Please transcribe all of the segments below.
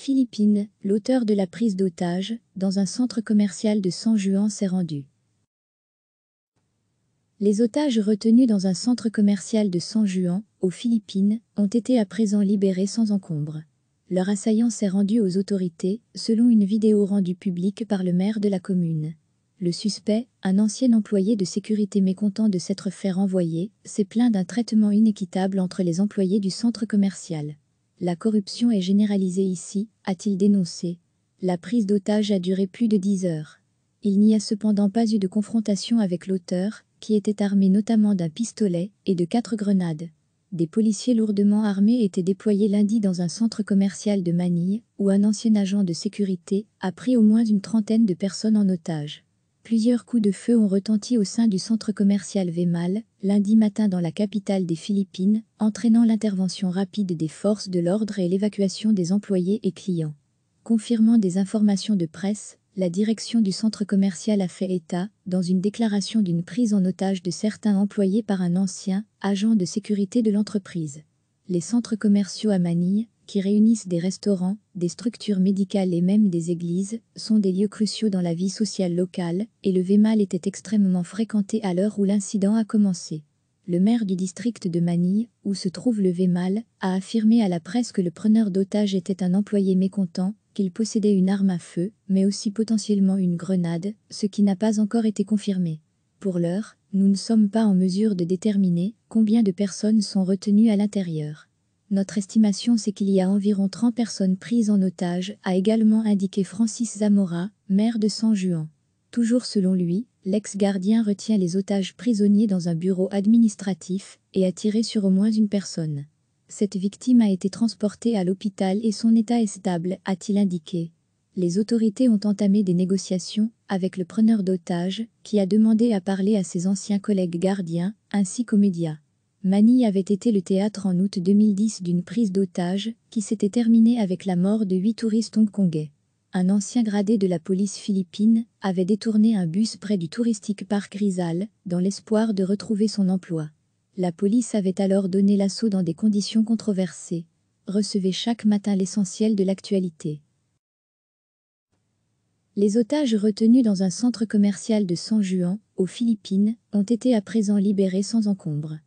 Philippines, l'auteur de la prise d'otages dans un centre commercial de San Juan s'est rendu. Les otages retenus dans un centre commercial de San Juan, aux Philippines, ont été à présent libérés sans encombre. Leur assaillant s'est rendu aux autorités, selon une vidéo rendue publique par le maire de la commune. Le suspect, un ancien employé de sécurité mécontent de s'être fait renvoyer, s'est plaint d'un traitement inéquitable entre les employés du centre commercial. La corruption est généralisée ici, a-t-il dénoncé. La prise d'otage a duré plus de dix heures. Il n'y a cependant pas eu de confrontation avec l'auteur, qui était armé notamment d'un pistolet et de quatre grenades. Des policiers lourdement armés étaient déployés lundi dans un centre commercial de Manille, où un ancien agent de sécurité a pris au moins une trentaine de personnes en otage. Plusieurs coups de feu ont retenti au sein du centre commercial Vemal, lundi matin dans la capitale des Philippines, entraînant l'intervention rapide des forces de l'ordre et l'évacuation des employés et clients. Confirmant des informations de presse, la direction du centre commercial a fait état, dans une déclaration d'une prise en otage de certains employés par un ancien agent de sécurité de l'entreprise. Les centres commerciaux à Manille, qui réunissent des restaurants, des structures médicales et même des églises, sont des lieux cruciaux dans la vie sociale locale, et le Vémal était extrêmement fréquenté à l'heure où l'incident a commencé. Le maire du district de Manille, où se trouve le Vémal, a affirmé à la presse que le preneur d'otages était un employé mécontent, qu'il possédait une arme à feu, mais aussi potentiellement une grenade, ce qui n'a pas encore été confirmé. Pour l'heure, nous ne sommes pas en mesure de déterminer combien de personnes sont retenues à l'intérieur. Notre estimation c'est qu'il y a environ 30 personnes prises en otage, a également indiqué Francis Zamora, maire de San Juan. Toujours selon lui, l'ex-gardien retient les otages prisonniers dans un bureau administratif et a tiré sur au moins une personne. Cette victime a été transportée à l'hôpital et son état est stable, a-t-il indiqué. Les autorités ont entamé des négociations avec le preneur d'otages, qui a demandé à parler à ses anciens collègues gardiens, ainsi qu'aux médias. Mani avait été le théâtre en août 2010 d'une prise d'otages qui s'était terminée avec la mort de huit touristes hongkongais. Un ancien gradé de la police philippine avait détourné un bus près du touristique parc Rizal dans l'espoir de retrouver son emploi. La police avait alors donné l'assaut dans des conditions controversées, recevait chaque matin l'essentiel de l'actualité. Les otages retenus dans un centre commercial de San Juan, aux Philippines, ont été à présent libérés sans encombre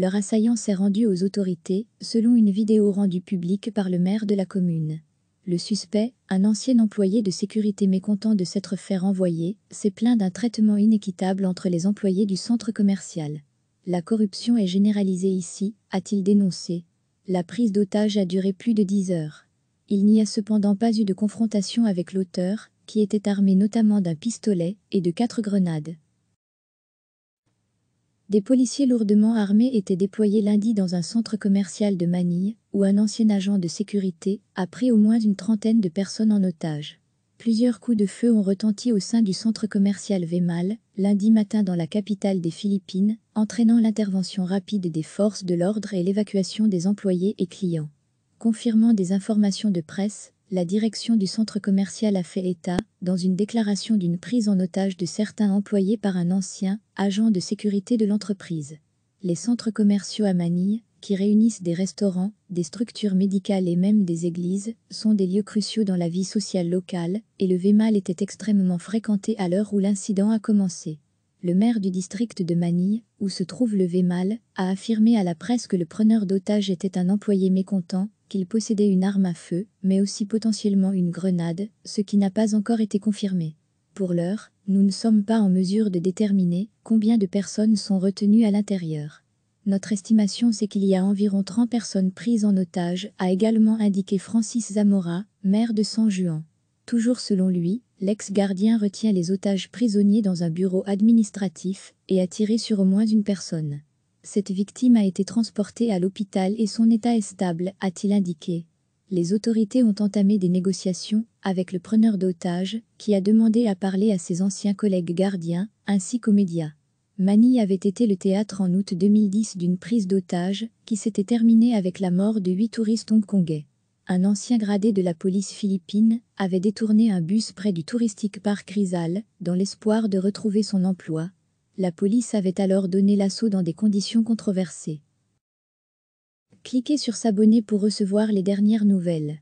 leur assaillant s'est rendu aux autorités, selon une vidéo rendue publique par le maire de la commune. Le suspect, un ancien employé de sécurité mécontent de s'être fait renvoyer, s'est plaint d'un traitement inéquitable entre les employés du centre commercial. La corruption est généralisée ici, a-t-il dénoncé. La prise d'otage a duré plus de dix heures. Il n'y a cependant pas eu de confrontation avec l'auteur, qui était armé notamment d'un pistolet et de quatre grenades. Des policiers lourdement armés étaient déployés lundi dans un centre commercial de Manille, où un ancien agent de sécurité a pris au moins une trentaine de personnes en otage. Plusieurs coups de feu ont retenti au sein du centre commercial Vemal, lundi matin dans la capitale des Philippines, entraînant l'intervention rapide des forces de l'ordre et l'évacuation des employés et clients. Confirmant des informations de presse, la direction du centre commercial a fait état, dans une déclaration d'une prise en otage de certains employés par un ancien agent de sécurité de l'entreprise. Les centres commerciaux à Manille, qui réunissent des restaurants, des structures médicales et même des églises, sont des lieux cruciaux dans la vie sociale locale, et le Vémal était extrêmement fréquenté à l'heure où l'incident a commencé. Le maire du district de Manille, où se trouve le Vémal, a affirmé à la presse que le preneur d'otage était un employé mécontent, qu'il possédait une arme à feu, mais aussi potentiellement une grenade, ce qui n'a pas encore été confirmé. Pour l'heure, nous ne sommes pas en mesure de déterminer combien de personnes sont retenues à l'intérieur. Notre estimation c'est qu'il y a environ 30 personnes prises en otage, a également indiqué Francis Zamora, maire de San Juan. Toujours selon lui, l'ex-gardien retient les otages prisonniers dans un bureau administratif et a tiré sur au moins une personne. Cette victime a été transportée à l'hôpital et son état est stable, a-t-il indiqué. Les autorités ont entamé des négociations avec le preneur d'otages, qui a demandé à parler à ses anciens collègues gardiens, ainsi qu'aux médias. Mani avait été le théâtre en août 2010 d'une prise d'otage qui s'était terminée avec la mort de huit touristes hongkongais. Un ancien gradé de la police philippine avait détourné un bus près du touristique parc Rizal dans l'espoir de retrouver son emploi, la police avait alors donné l'assaut dans des conditions controversées. Cliquez sur s'abonner pour recevoir les dernières nouvelles.